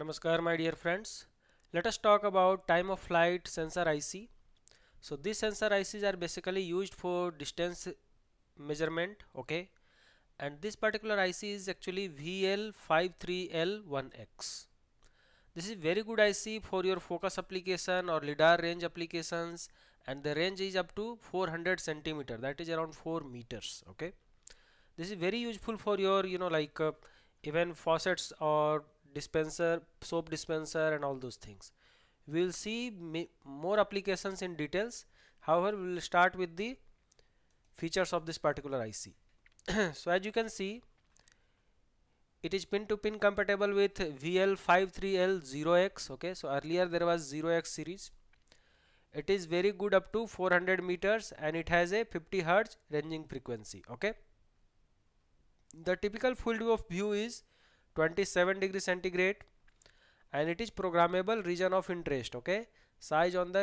Namaskar my dear friends. Let us talk about time of flight sensor IC. So these sensor ICs are basically used for distance measurement okay and this particular IC is actually VL53L1X. This is very good IC for your focus application or LiDAR range applications and the range is up to 400 centimeter that is around 4 meters okay. This is very useful for your you know like uh, even faucets or dispenser soap dispenser and all those things we will see more applications in details however we will start with the features of this particular IC so as you can see it is pin to pin compatible with VL53L0X okay so earlier there was 0X series it is very good up to 400 meters and it has a 50 hertz ranging frequency okay the typical field of view is 27 degree centigrade and it is programmable region of interest okay size on the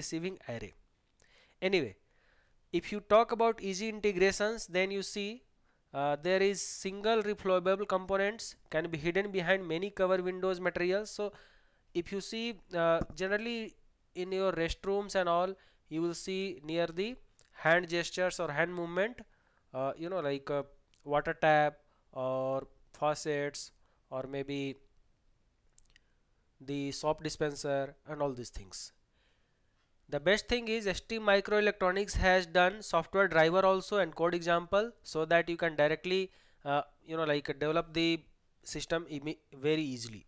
receiving array anyway if you talk about easy integrations then you see uh, there is single reflowable components can be hidden behind many cover windows materials so if you see uh, generally in your restrooms and all you will see near the hand gestures or hand movement uh, you know like uh, water tap or faucets or maybe the soap dispenser and all these things. The best thing is ST Microelectronics has done software driver also and code example so that you can directly uh, you know like develop the system very easily.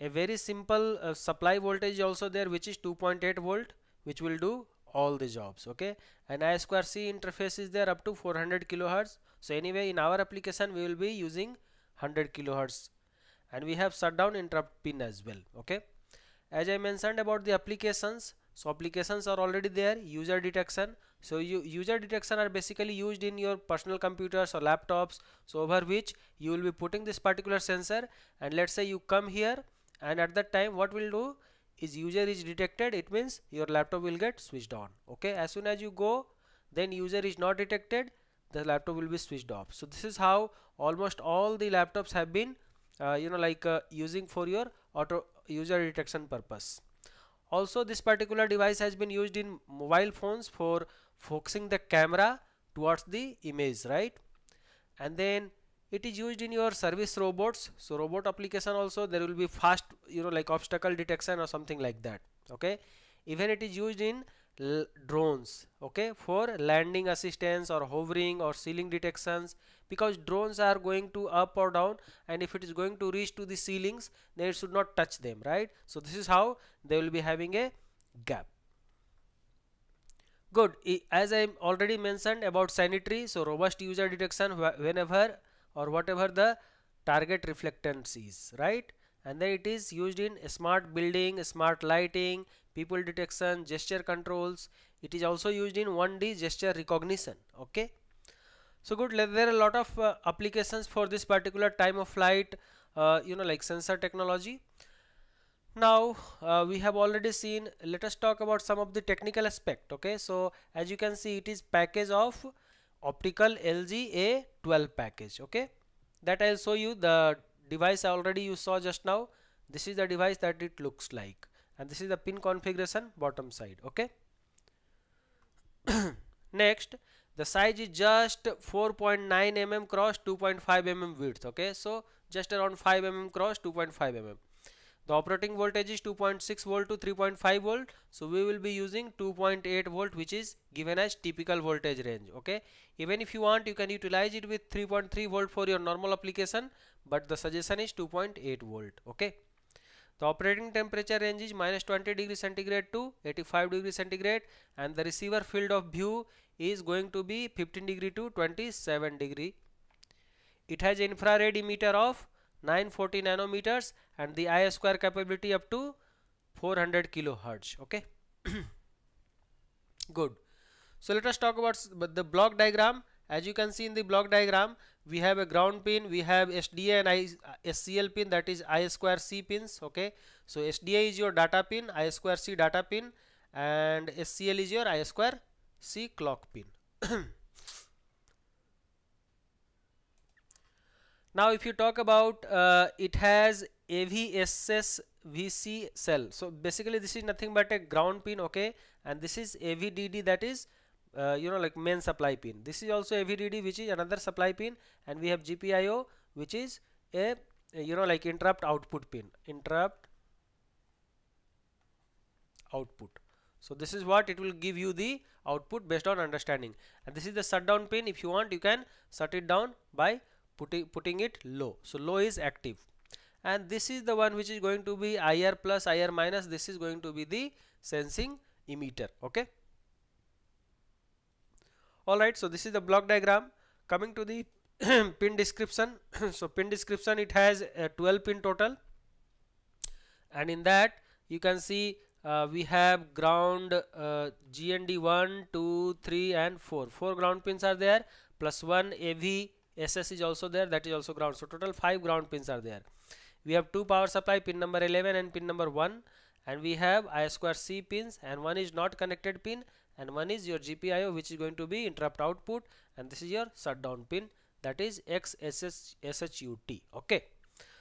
A very simple uh, supply voltage also there which is 2.8 volt which will do all the jobs okay and I square C interface is there up to 400 kilohertz so anyway in our application we will be using 100 kilohertz and we have shutdown interrupt pin as well okay. As I mentioned about the applications so applications are already there user detection so you, user detection are basically used in your personal computers or laptops so over which you will be putting this particular sensor and let's say you come here and at that time what will do is user is detected it means your laptop will get switched on okay as soon as you go then user is not detected the laptop will be switched off so this is how almost all the laptops have been uh, you know like uh, using for your auto user detection purpose also this particular device has been used in mobile phones for focusing the camera towards the image right and then it is used in your service robots so robot application also there will be fast you know like obstacle detection or something like that okay even it is used in drones okay for landing assistance or hovering or ceiling detections because drones are going to up or down and if it is going to reach to the ceilings then it should not touch them right so this is how they will be having a gap good as i already mentioned about sanitary so robust user detection whenever or whatever the target reflectance is right and then it is used in smart building, smart lighting, people detection, gesture controls. It is also used in 1D gesture recognition. Okay. So good, there are a lot of uh, applications for this particular time of flight, uh, you know, like sensor technology. Now, uh, we have already seen, let us talk about some of the technical aspect, okay. So, as you can see, it is package of optical LG A12 package, okay. That I will show you the device already you saw just now this is the device that it looks like and this is the pin configuration bottom side okay next the size is just 4.9 mm cross 2.5 mm width okay so just around 5 mm cross 2.5 mm the operating voltage is 2.6 volt to 3.5 volt so we will be using 2.8 volt which is given as typical voltage range okay even if you want you can utilize it with 3.3 volt for your normal application but the suggestion is 2.8 volt okay the operating temperature range is minus 20 degree centigrade to 85 degree centigrade and the receiver field of view is going to be 15 degree to 27 degree it has infrared emitter of 940 nanometers and the I square capability up to 400 kilohertz okay good so let us talk about the block diagram as you can see in the block diagram, we have a ground pin, we have SDA and I, SCL pin that is I2C pins. Okay, so SDA is your data pin, I2C data pin, and SCL is your I2C clock pin. now, if you talk about uh, it has AVSS VC cell. So basically, this is nothing but a ground pin. Okay, and this is AVDD that is uh, you know like main supply pin this is also avdd which is another supply pin and we have gpio which is a, a you know like interrupt output pin interrupt output so this is what it will give you the output based on understanding and this is the shutdown pin if you want you can shut it down by putting putting it low so low is active and this is the one which is going to be IR plus IR minus this is going to be the sensing emitter okay alright so this is the block diagram coming to the pin description so pin description it has a uh, 12 pin total and in that you can see uh, we have ground uh, GND 1 2 3 and 4 4 ground pins are there plus 1 AV SS is also there that is also ground so total 5 ground pins are there we have two power supply pin number 11 and pin number 1 and we have I square C pins and one is not connected pin and one is your GPIO which is going to be interrupt output and this is your shutdown pin that is XSHUT okay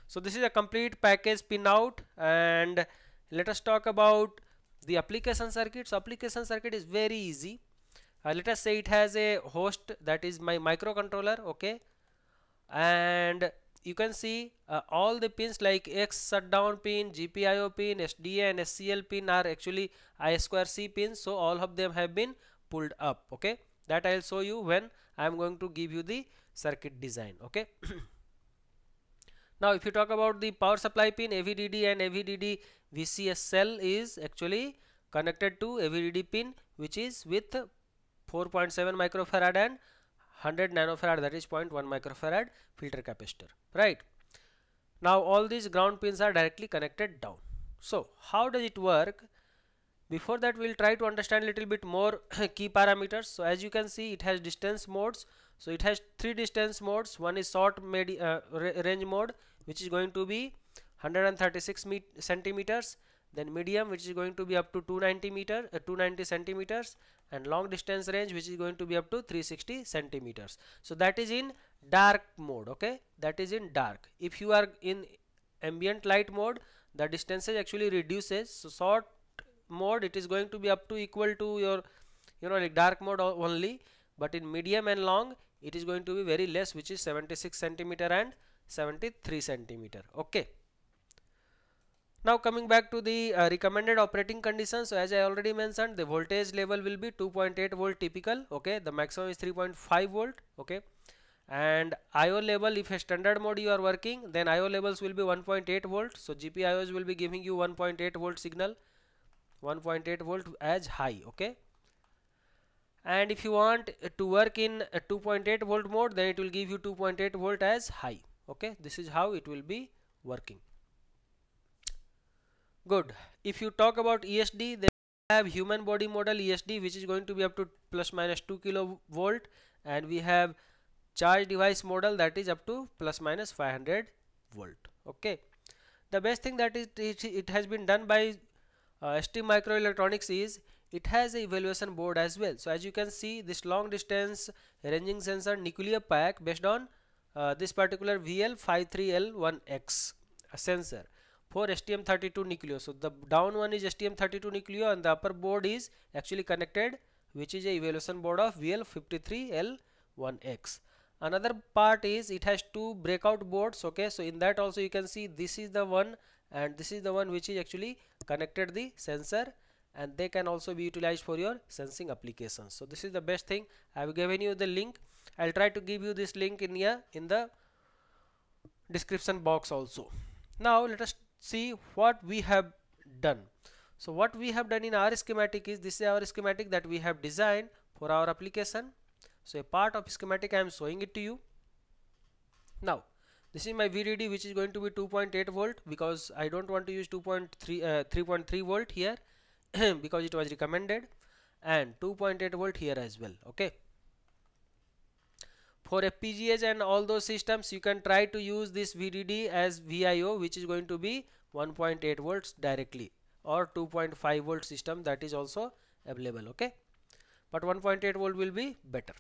so this is a complete package pinout and let us talk about the application circuit so application circuit is very easy uh, let us say it has a host that is my microcontroller okay and you can see uh, all the pins like X shutdown pin, GPIO pin, SDA and SCL pin are actually I2C pins. So all of them have been pulled up. Okay. That I'll show you when I'm going to give you the circuit design. Okay. now if you talk about the power supply pin AVDD and AVDD VCS cell is actually connected to AVDD pin which is with 4.7 microfarad and 100 nanofarad that is 0.1 microfarad filter capacitor right now all these ground pins are directly connected down so how does it work before that we'll try to understand a little bit more key parameters so as you can see it has distance modes so it has three distance modes one is short uh, range mode which is going to be 136 centimeters then medium which is going to be up to 290 meter uh, 290 centimeters and long distance range which is going to be up to 360 centimeters so that is in dark mode okay that is in dark if you are in ambient light mode the distances actually reduces so short mode it is going to be up to equal to your you know like dark mode only but in medium and long it is going to be very less which is 76 centimeter and 73 centimeter okay now coming back to the uh, recommended operating conditions, so as I already mentioned the voltage level will be 2.8 volt typical, okay, the maximum is 3.5 volt, okay, and IO level if a standard mode you are working then IO levels will be 1.8 volt, so GPIOs will be giving you 1.8 volt signal, 1.8 volt as high, okay. And if you want to work in 2.8 volt mode then it will give you 2.8 volt as high, okay, this is how it will be working. Good. If you talk about ESD, then we have human body model ESD which is going to be up to plus minus 2 kilovolt and we have charge device model that is up to plus minus 500 volt. Okay. The best thing that it, it, it has been done by uh, ST Microelectronics is it has a evaluation board as well. So as you can see this long distance ranging sensor nuclear pack based on uh, this particular VL53L1X sensor for STM32 nucleo. So the down one is STM32 nucleo and the upper board is actually connected which is a evaluation board of VL53L1X. Another part is it has two breakout boards okay so in that also you can see this is the one and this is the one which is actually connected the sensor and they can also be utilized for your sensing applications. So this is the best thing I have given you the link I'll try to give you this link in here in the description box also. Now let us see what we have done. So what we have done in our schematic is this is our schematic that we have designed for our application. So a part of schematic I am showing it to you. Now this is my VDD which is going to be 2.8 volt because I don't want to use 2.3 uh, 3.3 volt here because it was recommended and 2.8 volt here as well okay for FPGAs and all those systems you can try to use this VDD as VIO which is going to be 1.8 volts directly or 2.5 volt system that is also available okay but 1.8 volt will be better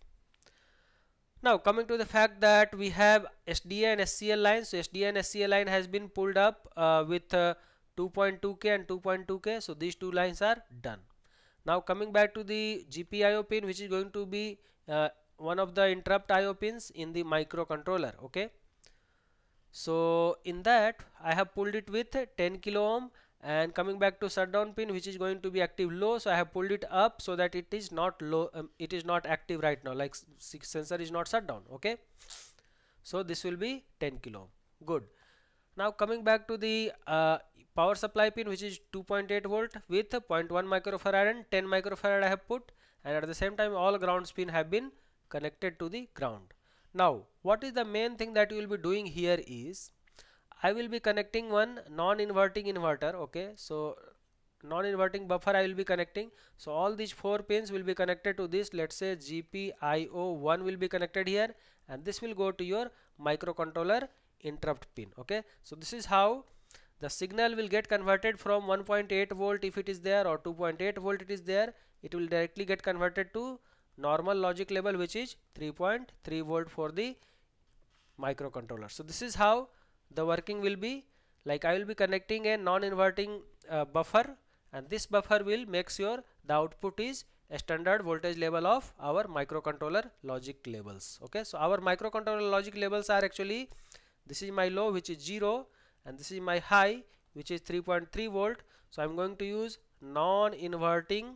now coming to the fact that we have SDA and SCL line so SDA and SCL line has been pulled up uh, with uh, 2.2k and 2.2k so these two lines are done now coming back to the GPIO pin which is going to be uh, one of the interrupt IO pins in the microcontroller okay so in that I have pulled it with 10 kilo ohm and coming back to shutdown pin which is going to be active low so I have pulled it up so that it is not low um, it is not active right now like sensor is not shut down okay so this will be 10 kilo good now coming back to the uh, power supply pin which is 2.8 volt with 0.1 microfarad and 10 microfarad I have put and at the same time all ground pin have been connected to the ground. Now what is the main thing that you will be doing here is I will be connecting one non-inverting inverter okay so non-inverting buffer I will be connecting so all these four pins will be connected to this let's say GPIO1 will be connected here and this will go to your microcontroller interrupt pin okay so this is how the signal will get converted from 1.8 volt if it is there or 2.8 volt it is there it will directly get converted to normal logic level which is 3.3 volt for the microcontroller. So this is how the working will be like I will be connecting a non-inverting uh, buffer and this buffer will make sure the output is a standard voltage level of our microcontroller logic levels. okay so our microcontroller logic levels are actually this is my low which is 0 and this is my high which is 3.3 volt so I'm going to use non-inverting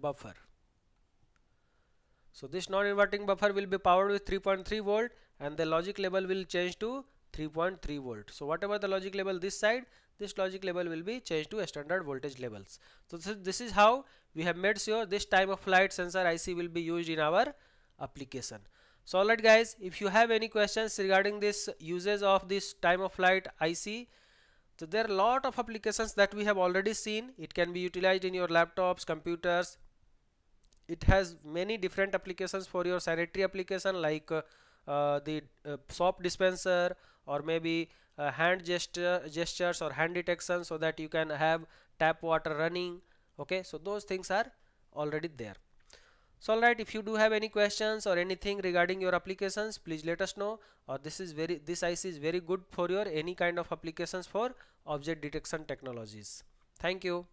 buffer. So this non-inverting buffer will be powered with 3.3 volt and the logic level will change to 3.3 volt. So whatever the logic level this side, this logic level will be changed to a standard voltage levels. So this is, this is how we have made sure this time of flight sensor IC will be used in our application. So alright guys, if you have any questions regarding this uses of this time of flight IC, so there are lot of applications that we have already seen. It can be utilized in your laptops, computers, it has many different applications for your sanitary application like uh, uh the uh, soap dispenser or maybe uh, hand gesture gestures or hand detection so that you can have tap water running okay so those things are already there so alright if you do have any questions or anything regarding your applications please let us know or this is very this IC is very good for your any kind of applications for object detection technologies thank you